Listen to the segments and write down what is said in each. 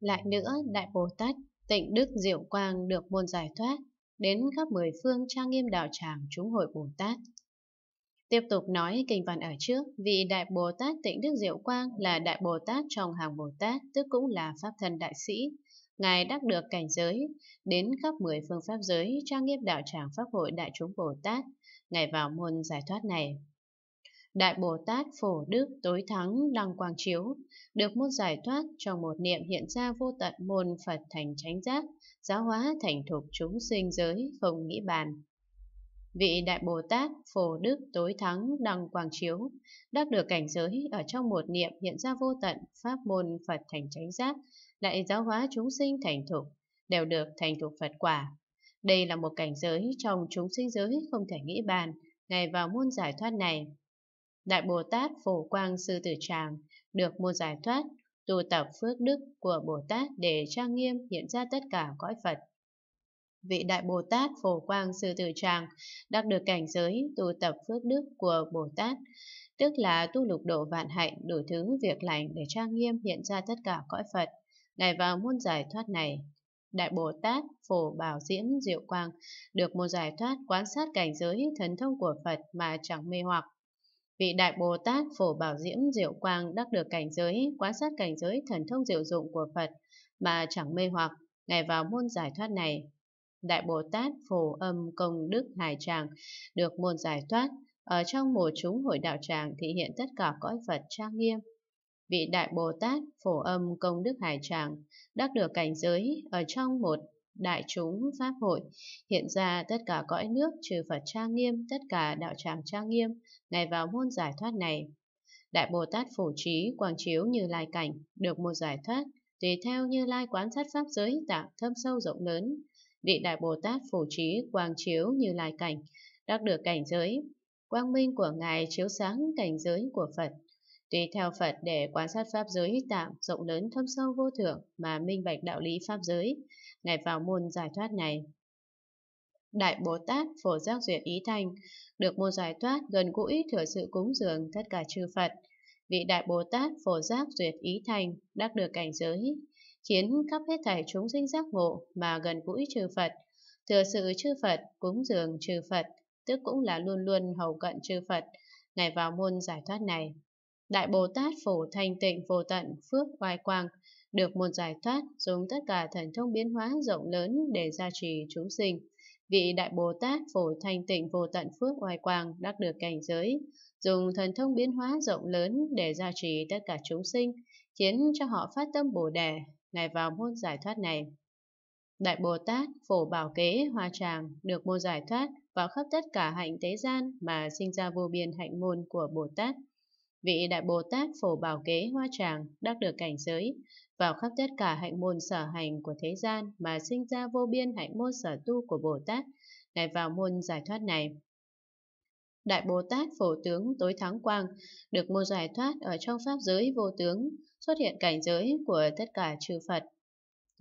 Lại nữa, Đại Bồ Tát, tịnh Đức Diệu Quang được môn giải thoát, đến khắp mười phương trang nghiêm đạo tràng chúng hội Bồ Tát. Tiếp tục nói kinh văn ở trước, vì Đại Bồ Tát Tịnh Đức Diệu Quang là Đại Bồ Tát trong hàng Bồ Tát, tức cũng là Pháp Thân Đại Sĩ. Ngài đắc được cảnh giới, đến khắp mười phương Pháp giới, trang nghiêm đạo tràng Pháp hội Đại chúng Bồ Tát. Ngài vào môn giải thoát này, Đại Bồ Tát Phổ Đức Tối Thắng Đăng Quang Chiếu, được môn giải thoát trong một niệm hiện ra vô tận môn Phật thành chánh giác, giáo hóa thành thục chúng sinh giới không nghĩ bàn. Vị Đại Bồ Tát Phổ Đức Tối Thắng Đăng Quang Chiếu, đắc được cảnh giới ở trong một niệm hiện ra vô tận pháp môn Phật thành chánh giác, lại giáo hóa chúng sinh thành thục, đều được thành thục Phật quả. Đây là một cảnh giới trong chúng sinh giới không thể nghĩ bàn, ngày vào môn giải thoát này Đại Bồ Tát Phổ Quang Sư Tử Tràng được mua giải thoát, tu tập phước đức của Bồ Tát để trang nghiêm hiện ra tất cả cõi Phật. Vị Đại Bồ Tát Phổ Quang Sư Tử Tràng đắc được cảnh giới tu tập phước đức của Bồ Tát, tức là tu lục độ vạn hạnh đủ thứ việc lành để trang nghiêm hiện ra tất cả cõi Phật. Ngày vào môn giải thoát này, Đại Bồ Tát Phổ Bảo Diễm Diệu Quang được một giải thoát quan sát cảnh giới thần thông của Phật mà chẳng mê hoặc. Vị Đại Bồ Tát Phổ Bảo Diễm Diệu Quang đắc được cảnh giới, quan sát cảnh giới thần thông diệu dụng của Phật mà chẳng mê hoặc, ngày vào môn giải thoát này. Đại Bồ Tát Phổ Âm Công Đức Hải Tràng được môn giải thoát, ở trong mùa chúng hội đạo tràng thị hiện tất cả cõi Phật trang nghiêm. Vị Đại Bồ Tát Phổ Âm Công Đức Hải Tràng đắc được cảnh giới ở trong một đại chúng pháp hội hiện ra tất cả cõi nước trừ Phật trang nghiêm tất cả đạo tràng trang nghiêm ngày vào môn giải thoát này Đại Bồ Tát phổ trí quang chiếu như lai cảnh được một giải thoát tùy theo như lai quán sát pháp giới tạng thâm sâu rộng lớn vị Đại Bồ Tát phổ trí quang chiếu như lai cảnh đắc được cảnh giới quang minh của ngài chiếu sáng cảnh giới của Phật tùy theo Phật để quan sát pháp giới tạm rộng lớn thâm sâu vô thượng mà minh bạch đạo lý pháp giới, Ngài vào môn giải thoát này. Đại Bồ Tát Phổ Giác Duyệt Ý Thành được môn giải thoát gần gũi thừa sự cúng dường tất cả chư Phật. Vị Đại Bồ Tát Phổ Giác Duyệt Ý Thành đắc được cảnh giới, khiến khắp hết thảy chúng sinh giác ngộ mà gần gũi chư Phật. Thừa sự chư Phật, cúng dường chư Phật, tức cũng là luôn luôn hầu cận chư Phật, ngày vào môn giải thoát này. Đại Bồ Tát Phổ Thanh Tịnh Vô Tận Phước Oai Quang được một giải thoát dùng tất cả thần thông biến hóa rộng lớn để gia trì chúng sinh. Vị Đại Bồ Tát phổ thanh tịnh vô tận phước oai quang đắc được cảnh giới, dùng thần thông biến hóa rộng lớn để gia trì tất cả chúng sinh, khiến cho họ phát tâm Bồ Đề, ngày vào môn giải thoát này. Đại Bồ Tát phổ bảo kế hoa tràng được môn giải thoát vào khắp tất cả hạnh tế gian mà sinh ra vô biên hạnh môn của Bồ Tát vị Đại Bồ Tát Phổ Bảo Kế Hoa Tràng đắc được cảnh giới, vào khắp tất cả hạnh môn sở hành của thế gian mà sinh ra vô biên hạnh môn sở tu của Bồ Tát, Ngài vào môn giải thoát này. Đại Bồ Tát Phổ Tướng Tối Thắng Quang được môn giải thoát ở trong Pháp giới vô tướng, xuất hiện cảnh giới của tất cả chư Phật.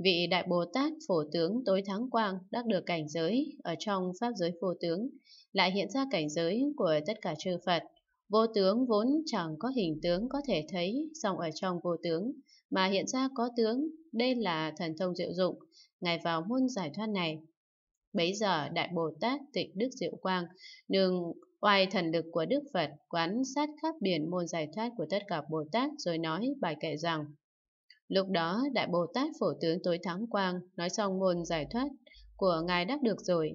Vị Đại Bồ Tát Phổ Tướng Tối Thắng Quang đắc được cảnh giới ở trong Pháp giới vô tướng, lại hiện ra cảnh giới của tất cả chư Phật Vô tướng vốn chẳng có hình tướng có thể thấy, song ở trong vô tướng, mà hiện ra có tướng, đây là thần thông diệu dụng, ngài vào môn giải thoát này. Bấy giờ Đại Bồ Tát tịnh Đức Diệu Quang, nương oai thần lực của Đức Phật, quán sát khắp biển môn giải thoát của tất cả Bồ Tát rồi nói bài kệ rằng, Lúc đó, Đại Bồ Tát Phổ Tướng Tối Thắng Quang nói xong môn giải thoát của Ngài đắc được rồi,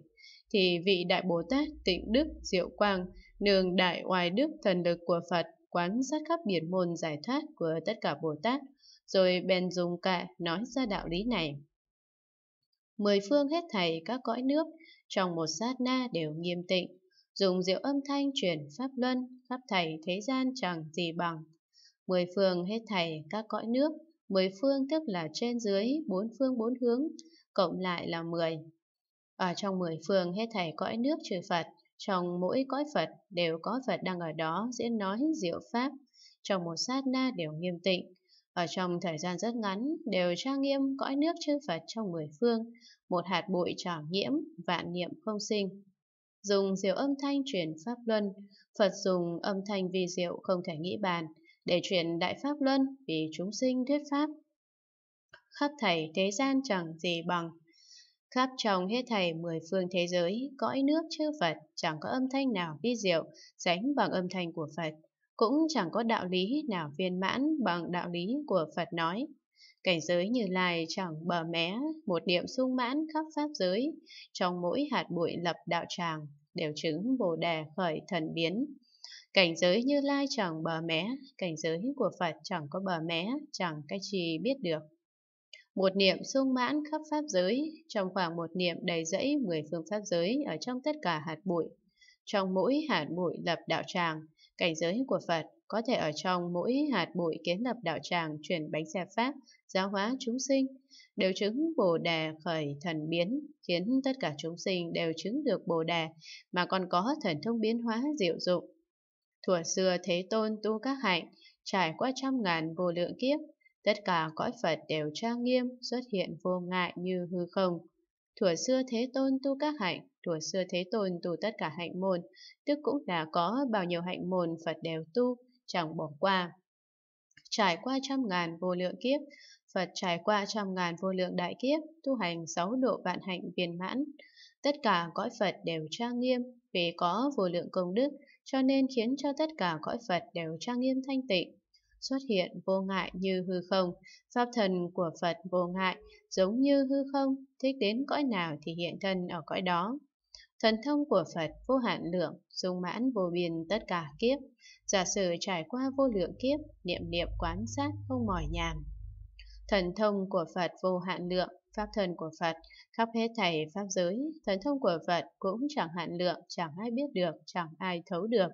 thì vị Đại Bồ Tát Tịnh Đức Diệu Quang nương đại oai đức thần lực của Phật quán sát khắp biển môn giải thoát của tất cả Bồ Tát, rồi bèn dùng cả nói ra đạo lý này. Mười phương hết thầy các cõi nước, trong một sát na đều nghiêm tịnh, dùng diệu âm thanh truyền pháp luân, khắp thầy thế gian chẳng gì bằng. Mười phương hết thầy các cõi nước, mười phương tức là trên dưới, bốn phương bốn hướng, cộng lại là mười. Ở trong mười phương hết thầy cõi nước trừ Phật, trong mỗi cõi Phật đều có Phật đang ở đó diễn nói diệu pháp, trong một sát na đều nghiêm tịnh. Ở trong thời gian rất ngắn, đều trang nghiêm cõi nước chư Phật trong mười phương, một hạt bụi trảo nhiễm, vạn niệm không sinh. Dùng diệu âm thanh truyền Pháp Luân, Phật dùng âm thanh vi diệu không thể nghĩ bàn, để truyền Đại Pháp Luân vì chúng sinh thuyết Pháp. Khắp thảy thế gian chẳng gì bằng, Khắp trong hết thảy mười phương thế giới, cõi nước chư Phật chẳng có âm thanh nào vi diệu, sánh bằng âm thanh của Phật, cũng chẳng có đạo lý nào viên mãn bằng đạo lý của Phật nói. Cảnh giới như lai chẳng bờ mé, một niệm sung mãn khắp pháp giới, trong mỗi hạt bụi lập đạo tràng, đều chứng bồ đề khởi thần biến. Cảnh giới như lai chẳng bờ mé, cảnh giới của Phật chẳng có bờ mé, chẳng cái gì biết được. Một niệm sung mãn khắp pháp giới, trong khoảng một niệm đầy dẫy mười phương pháp giới ở trong tất cả hạt bụi. Trong mỗi hạt bụi lập đạo tràng, cảnh giới của Phật có thể ở trong mỗi hạt bụi kiến lập đạo tràng chuyển bánh xe pháp, giáo hóa chúng sinh, đều chứng Bồ Đề khởi thần biến, khiến tất cả chúng sinh đều chứng được Bồ Đề mà còn có thần thông biến hóa diệu dụng. Thuở xưa Thế Tôn tu các hạnh, trải qua trăm ngàn vô lượng kiếp, Tất cả cõi Phật đều trang nghiêm, xuất hiện vô ngại như hư không. Thủa xưa Thế Tôn tu các hạnh, thủa xưa Thế Tôn tu tất cả hạnh môn, tức cũng đã có bao nhiêu hạnh môn Phật đều tu, chẳng bỏ qua. Trải qua trăm ngàn vô lượng kiếp, Phật trải qua trăm ngàn vô lượng đại kiếp, tu hành sáu độ vạn hạnh viên mãn. Tất cả cõi Phật đều trang nghiêm, vì có vô lượng công đức, cho nên khiến cho tất cả cõi Phật đều trang nghiêm thanh tịnh, xuất hiện vô ngại như hư không, pháp thần của Phật vô ngại, giống như hư không, thích đến cõi nào thì hiện thân ở cõi đó. Thần thông của Phật vô hạn lượng, dung mãn vô biên tất cả kiếp, giả sử trải qua vô lượng kiếp, niệm niệm quán sát không mỏi nhàn Thần thông của Phật vô hạn lượng, pháp thần của Phật, khắp hết thảy pháp giới, thần thông của Phật cũng chẳng hạn lượng, chẳng ai biết được, chẳng ai thấu được.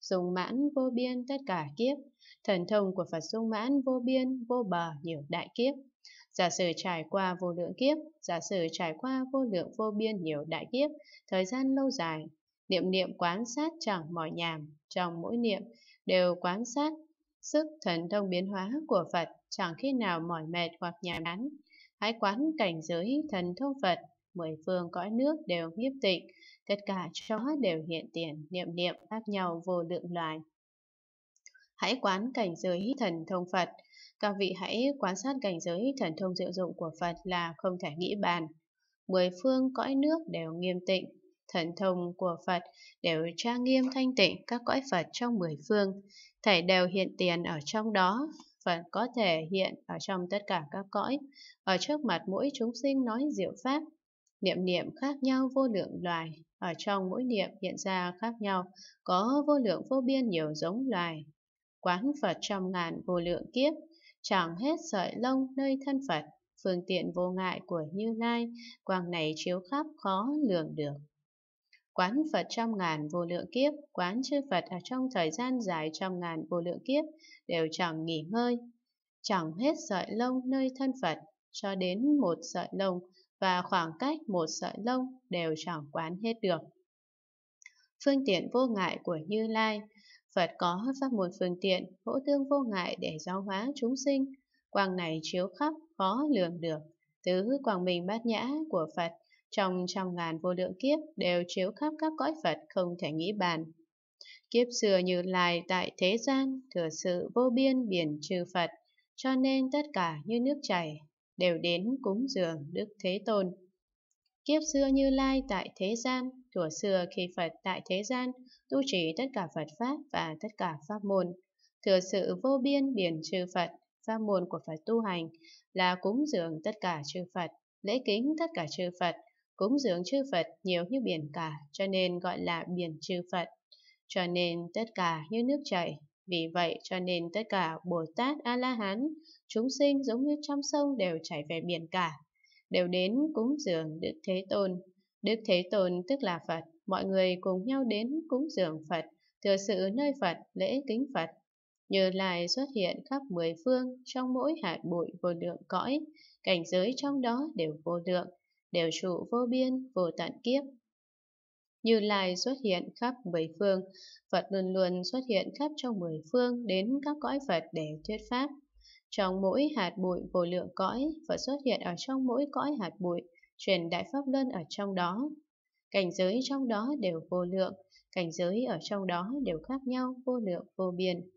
Dùng mãn vô biên tất cả kiếp, Thần thông của Phật Dung Mãn vô biên, vô bờ nhiều đại kiếp. Giả sử trải qua vô lượng kiếp, giả sử trải qua vô lượng vô biên nhiều đại kiếp, thời gian lâu dài, niệm niệm quán sát chẳng mỏi nhàm, trong mỗi niệm đều quán sát sức thần thông biến hóa của Phật chẳng khi nào mỏi mệt hoặc nhàm ngán. Hãy quán cảnh giới thần thông Phật, mười phương cõi nước đều nhiếp tịnh, tất cả cho đều hiện tiền niệm niệm khác nhau vô lượng loài hãy quán cảnh giới thần thông Phật. Các vị hãy quan sát cảnh giới thần thông diệu dụng của Phật là không thể nghĩ bàn. Mười phương cõi nước đều nghiêm tịnh, thần thông của Phật đều tra nghiêm thanh tịnh các cõi Phật trong mười phương, thể đều hiện tiền ở trong đó, Phật có thể hiện ở trong tất cả các cõi, ở trước mặt mỗi chúng sinh nói diệu pháp, niệm niệm khác nhau vô lượng loài, ở trong mỗi niệm hiện ra khác nhau, có vô lượng vô biên nhiều giống loài, quán Phật trong ngàn vô lượng kiếp, chẳng hết sợi lông nơi thân Phật, phương tiện vô ngại của Như Lai, quang này chiếu khắp khó lường được. Quán Phật trong ngàn vô lượng kiếp, quán chư Phật ở trong thời gian dài trong ngàn vô lượng kiếp, đều chẳng nghỉ ngơi, chẳng hết sợi lông nơi thân Phật, cho đến một sợi lông và khoảng cách một sợi lông đều chẳng quán hết được. Phương tiện vô ngại của Như Lai, Phật có pháp môn phương tiện, hỗ tương vô ngại để giáo hóa chúng sinh, quang này chiếu khắp, khó lường được. Tứ quang minh bát nhã của Phật trong trăm ngàn vô lượng kiếp đều chiếu khắp các cõi Phật không thể nghĩ bàn. Kiếp xưa như lai tại thế gian, thừa sự vô biên biển trừ Phật, cho nên tất cả như nước chảy, đều đến cúng dường Đức Thế Tôn. Kiếp xưa Như Lai tại thế gian, thuở xưa khi Phật tại thế gian, tu trì tất cả Phật Pháp và tất cả Pháp môn. Thừa sự vô biên biển trừ Phật, Pháp môn của Phật tu hành là cúng dường tất cả chư Phật, lễ kính tất cả chư Phật, cúng dường chư Phật nhiều như biển cả, cho nên gọi là biển chư Phật. Cho nên tất cả như nước chảy, vì vậy cho nên tất cả Bồ Tát A-la-hán, chúng sinh giống như trăm sông đều chảy về biển cả đều đến cúng dường Đức Thế Tôn. Đức Thế Tôn tức là Phật, mọi người cùng nhau đến cúng dường Phật, thừa sự nơi Phật, lễ kính Phật. Như Lai xuất hiện khắp mười phương, trong mỗi hạt bụi vô lượng cõi, cảnh giới trong đó đều vô lượng, đều trụ vô biên, vô tận kiếp. Như Lai xuất hiện khắp mười phương, Phật luôn luôn xuất hiện khắp trong mười phương đến các cõi Phật để thuyết pháp. Trong mỗi hạt bụi vô lượng cõi và xuất hiện ở trong mỗi cõi hạt bụi, truyền đại pháp luân ở trong đó. Cảnh giới trong đó đều vô lượng, cảnh giới ở trong đó đều khác nhau vô lượng vô biên.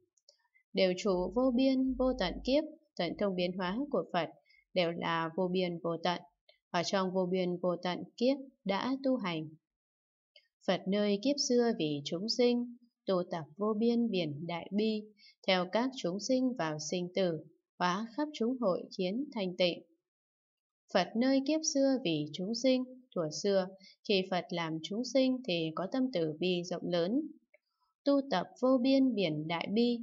Đều chủ vô biên vô tận kiếp, tận thông biến hóa của Phật đều là vô biên vô tận. Ở trong vô biên vô tận kiếp đã tu hành. Phật nơi kiếp xưa vì chúng sinh, tu tập vô biên biển đại bi, theo các chúng sinh vào sinh tử, hóa khắp chúng hội khiến thành tịnh. Phật nơi kiếp xưa vì chúng sinh, thuở xưa, khi Phật làm chúng sinh thì có tâm tử bi rộng lớn, tu tập vô biên biển đại bi.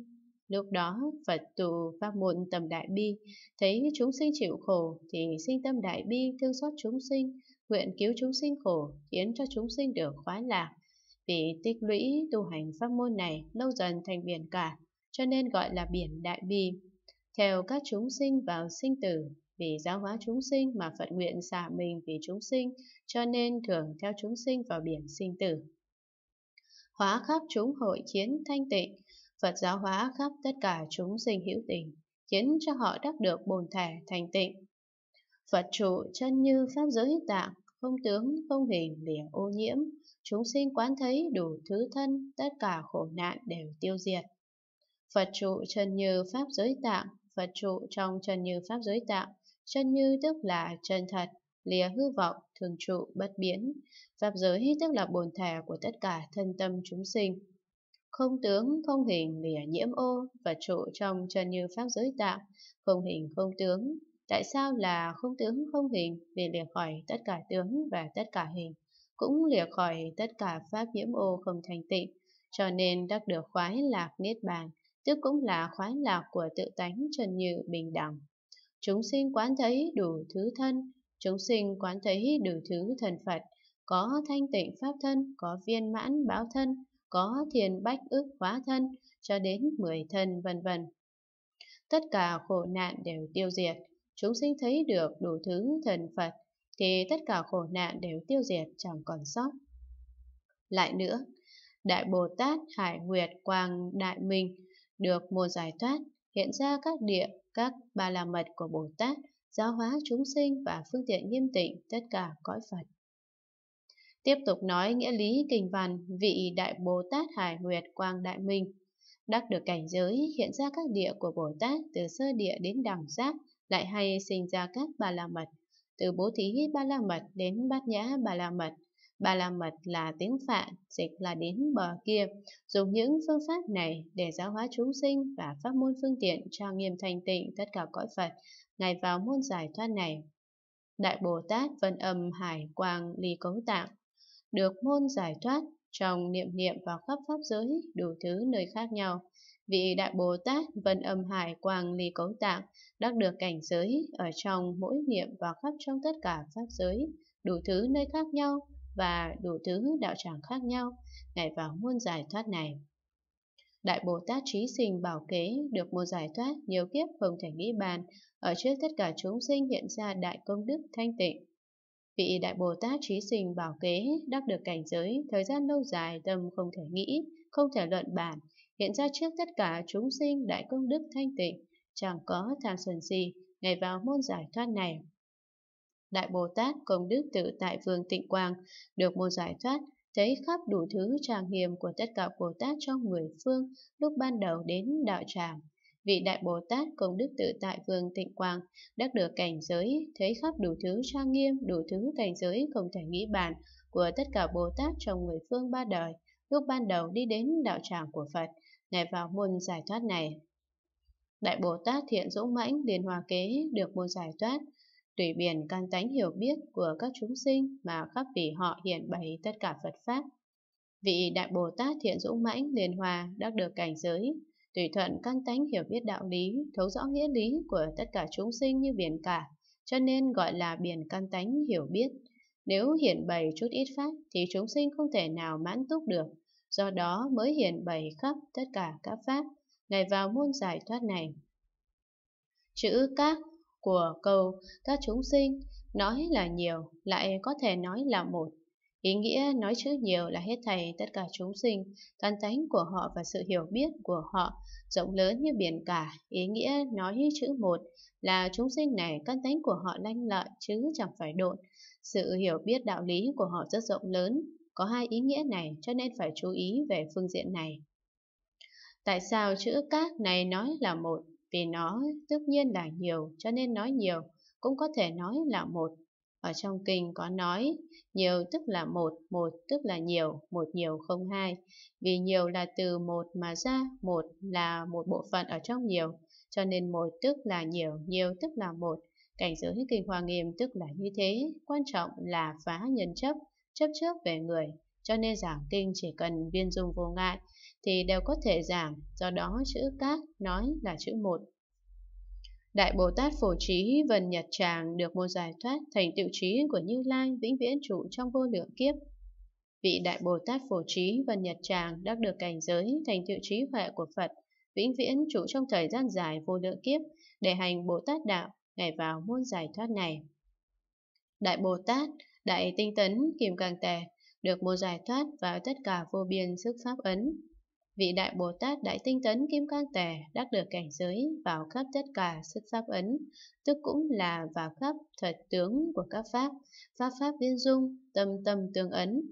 Lúc đó, Phật tù pháp môn tầm đại bi, thấy chúng sinh chịu khổ thì sinh tâm đại bi thương xót chúng sinh, nguyện cứu chúng sinh khổ, khiến cho chúng sinh được khoái lạc. Vì tích lũy tu hành pháp môn này lâu dần thành biển cả, cho nên gọi là biển đại bi theo các chúng sinh vào sinh tử, vì giáo hóa chúng sinh mà phật nguyện xả mình vì chúng sinh, cho nên thường theo chúng sinh vào biển sinh tử. Hóa khắp chúng hội kiến thanh tịnh, Phật giáo hóa khắp tất cả chúng sinh hữu tình, khiến cho họ đắc được bồn thể thanh tịnh. Phật trụ chân như pháp giới tạng, không tướng, không hình, lìa ô nhiễm, chúng sinh quán thấy đủ thứ thân, tất cả khổ nạn đều tiêu diệt. Phật trụ chân như pháp giới tạng, Phật trụ trong chân như pháp giới tạo, chân như tức là chân thật, lìa hư vọng, thường trụ, bất biến. Pháp giới tức là bồn thể của tất cả thân tâm chúng sinh. Không tướng, không hình, lìa nhiễm ô, Phật trụ trong chân như pháp giới tạo, không hình, không tướng. Tại sao là không tướng, không hình? Vì lìa khỏi tất cả tướng và tất cả hình, cũng lìa khỏi tất cả pháp nhiễm ô không thành tịnh, cho nên đắc được khoái lạc niết bàn tức cũng là khoái lạc của tự tánh trần như bình đẳng. Chúng sinh quán thấy đủ thứ thân, chúng sinh quán thấy đủ thứ thần Phật, có thanh tịnh pháp thân, có viên mãn báo thân, có thiền bách ước hóa thân, cho đến mười thân vân vân. Tất cả khổ nạn đều tiêu diệt, chúng sinh thấy được đủ thứ thần Phật, thì tất cả khổ nạn đều tiêu diệt chẳng còn sót. Lại nữa, Đại Bồ Tát Hải Nguyệt Quang Đại Minh được mùa giải thoát, hiện ra các địa, các ba la mật của Bồ Tát, giáo hóa chúng sinh và phương tiện nghiêm tịnh tất cả cõi Phật. Tiếp tục nói nghĩa lý kinh văn vị Đại Bồ Tát Hải Nguyệt Quang Đại Minh. Đắc được cảnh giới hiện ra các địa của Bồ Tát từ sơ địa đến đẳng giác, lại hay sinh ra các ba la mật, từ bố thí ba la mật đến bát nhã ba la mật, Ba la mật là tiếng phạn, dịch là đến bờ kia, dùng những phương pháp này để giáo hóa chúng sinh và phát môn phương tiện cho nghiêm thanh tịnh tất cả cõi Phật, ngày vào môn giải thoát này. Đại Bồ Tát Vân Âm Hải Quang Ly Cấu Tạng Được môn giải thoát trong niệm niệm vào khắp pháp giới đủ thứ nơi khác nhau, vị Đại Bồ Tát Vân Âm Hải Quang Ly Cấu Tạng đắc được cảnh giới ở trong mỗi niệm vào khắp trong tất cả pháp giới, đủ thứ nơi khác nhau, và đủ thứ đạo tràng khác nhau, ngày vào muôn giải thoát này. Đại Bồ Tát Trí Sinh bảo kế được một giải thoát nhiều kiếp không thể nghĩ bàn, ở trước tất cả chúng sinh hiện ra đại công đức thanh tịnh. Vị Đại Bồ Tát Trí Sinh bảo kế đắc được cảnh giới, thời gian lâu dài tâm không thể nghĩ, không thể luận bàn hiện ra trước tất cả chúng sinh đại công đức thanh tịnh, chẳng có tham sân gì ngày vào môn giải thoát này. Đại Bồ Tát Công Đức Tự tại Vương Tịnh Quang được môn giải thoát, thấy khắp đủ thứ trang nghiêm của tất cả Bồ Tát trong mười phương lúc ban đầu đến đạo tràng. Vị Đại Bồ Tát Công Đức Tự tại Vương Tịnh Quang đắc được cảnh giới, thấy khắp đủ thứ trang nghiêm, đủ thứ cảnh giới không thể nghĩ bàn của tất cả Bồ Tát trong mười phương ba đời lúc ban đầu đi đến đạo tràng của Phật, ngày vào môn giải thoát này. Đại Bồ Tát Thiện Dũng Mãnh Liên Hòa Kế được môn giải thoát, tùy biển căn tánh hiểu biết của các chúng sinh mà khắp vì họ hiện bày tất cả Phật Pháp. Vị Đại Bồ Tát Thiện Dũng Mãnh Liên Hòa đắc được cảnh giới, tùy thuận căn tánh hiểu biết đạo lý, thấu rõ nghĩa lý của tất cả chúng sinh như biển cả, cho nên gọi là biển căn tánh hiểu biết. Nếu hiện bày chút ít pháp thì chúng sinh không thể nào mãn túc được, do đó mới hiện bày khắp tất cả các pháp, ngày vào môn giải thoát này. Chữ các của câu các chúng sinh, nói là nhiều, lại có thể nói là một. Ý nghĩa nói chữ nhiều là hết thầy tất cả chúng sinh, toàn tánh của họ và sự hiểu biết của họ, rộng lớn như biển cả. Ý nghĩa nói chữ một là chúng sinh này căn tánh của họ lanh lợi chứ chẳng phải độn. Sự hiểu biết đạo lý của họ rất rộng lớn, có hai ý nghĩa này cho nên phải chú ý về phương diện này. Tại sao chữ các này nói là một thì nó tất nhiên là nhiều cho nên nói nhiều, cũng có thể nói là một. Ở trong kinh có nói, nhiều tức là một, một tức là nhiều, một nhiều không hai. Vì nhiều là từ một mà ra, một là một bộ phận ở trong nhiều, cho nên một tức là nhiều, nhiều tức là một. Cảnh giới kinh hoa nghiêm tức là như thế, quan trọng là phá nhân chấp, chấp trước về người, cho nên giảng kinh chỉ cần viên dung vô ngại, thì đều có thể giảm, do đó chữ các nói là chữ một. Đại Bồ Tát Phổ Trí vần Nhật Tràng được một giải thoát thành tựu trí của Như Lai vĩnh viễn trụ trong vô lượng kiếp. Vị Đại Bồ Tát Phổ Trí vần Nhật Tràng đã được cảnh giới thành tựu trí huệ của Phật, vĩnh viễn trụ trong thời gian dài vô lượng kiếp để hành Bồ Tát Đạo ngày vào môn giải thoát này. Đại Bồ Tát, Đại Tinh Tấn, Kim Càng Tề được một giải thoát vào tất cả vô biên sức pháp ấn, Vị Đại Bồ Tát Đại Tinh Tấn Kim Cang Tề đắc được cảnh giới vào khắp tất cả sức pháp ấn, tức cũng là vào khắp thật tướng của các pháp, pháp pháp viên dung, tâm tâm tương ấn.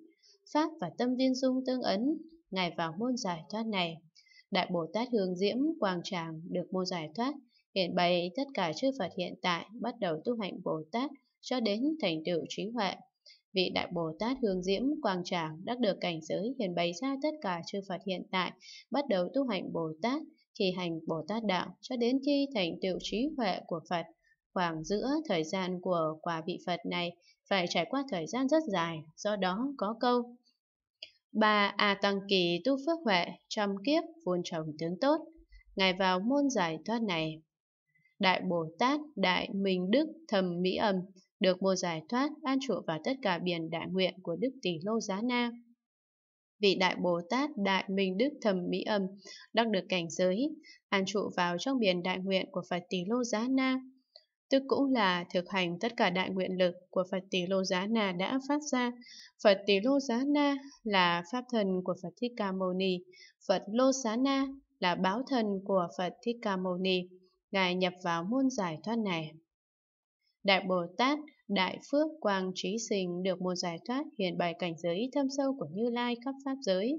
Pháp và tâm viên dung tương ấn, Ngài vào môn giải thoát này. Đại Bồ Tát Hương Diễm Quang Tràng được môn giải thoát, hiện bày tất cả chư Phật hiện tại bắt đầu tu hành Bồ Tát cho đến thành tựu trí huệ vị Đại Bồ Tát Hương Diễm Quang Tràng đắc được cảnh giới hiền bày ra tất cả chư Phật hiện tại, bắt đầu tu hành Bồ Tát, khi hành Bồ Tát Đạo cho đến khi thành tựu trí huệ của Phật. Khoảng giữa thời gian của quả vị Phật này phải trải qua thời gian rất dài, do đó có câu Bà A à Tăng Kỳ tu phước huệ, trăm kiếp vun trồng tướng tốt. Ngài vào môn giải thoát này, Đại Bồ Tát Đại Minh Đức Thầm Mỹ Âm được một giải thoát an trụ vào tất cả biển đại nguyện của Đức Tỷ Lô Giá Na. Vị Đại Bồ Tát Đại Minh Đức Thầm Mỹ Âm đang được cảnh giới, an trụ vào trong biển đại nguyện của Phật Tỷ Lô Giá Na, tức cũng là thực hành tất cả đại nguyện lực của Phật Tỷ Lô Giá Na đã phát ra. Phật Tỷ Lô Giá Na là pháp thần của Phật Thích Ca Mâu Ni, Phật Lô Giá Na là báo thần của Phật Thích Ca Mâu Ni. Ngài nhập vào môn giải thoát này. Đại Bồ Tát, Đại Phước Quang Trí Sinh được một giải thoát hiện bày cảnh giới thâm sâu của Như Lai khắp Pháp giới.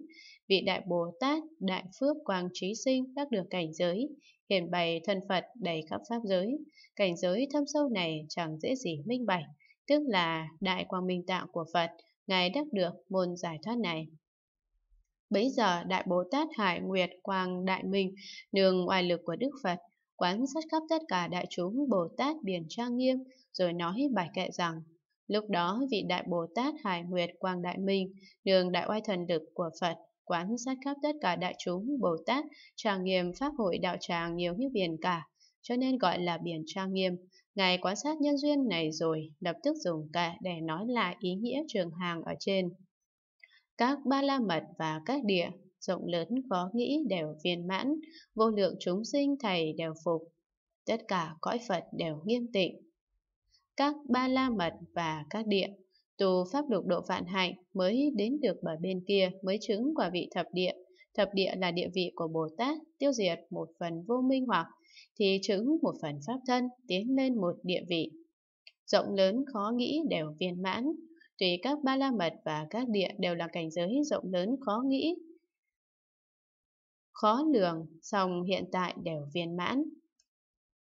Vị Đại Bồ Tát, Đại Phước Quang Trí Sinh đắc được cảnh giới, hiện bày thân Phật đầy khắp Pháp giới. Cảnh giới thâm sâu này chẳng dễ gì minh bạch, tức là Đại Quang Minh Tạo của Phật, Ngài đắc được môn giải thoát này. Bấy giờ Đại Bồ Tát Hải Nguyệt Quang Đại Minh nương oai lực của Đức Phật quán sát khắp tất cả đại chúng Bồ Tát Biển Trang Nghiêm rồi nói bài kệ rằng Lúc đó vị Đại Bồ Tát Hải Nguyệt Quang Đại Minh đường đại oai thần lực của Phật quán sát khắp tất cả đại chúng Bồ Tát Trang Nghiêm Pháp hội đạo tràng nhiều như biển cả cho nên gọi là biển Trang Nghiêm. Ngài quan sát nhân duyên này rồi lập tức dùng kệ để nói lại ý nghĩa trường hàng ở trên. Các ba la mật và các địa rộng lớn khó nghĩ đều viên mãn, vô lượng chúng sinh thầy đều phục. Tất cả cõi Phật đều nghiêm tịnh. Các ba la mật và các địa, tu pháp lục độ vạn hạnh mới đến được bờ bên kia mới chứng quả vị thập địa. Thập địa là địa vị của Bồ Tát, tiêu diệt một phần vô minh hoặc thì chứng một phần pháp thân tiến lên một địa vị. Rộng lớn khó nghĩ đều viên mãn, tùy các ba la mật và các địa đều là cảnh giới rộng lớn khó nghĩ, khó lường, song hiện tại đều viên mãn.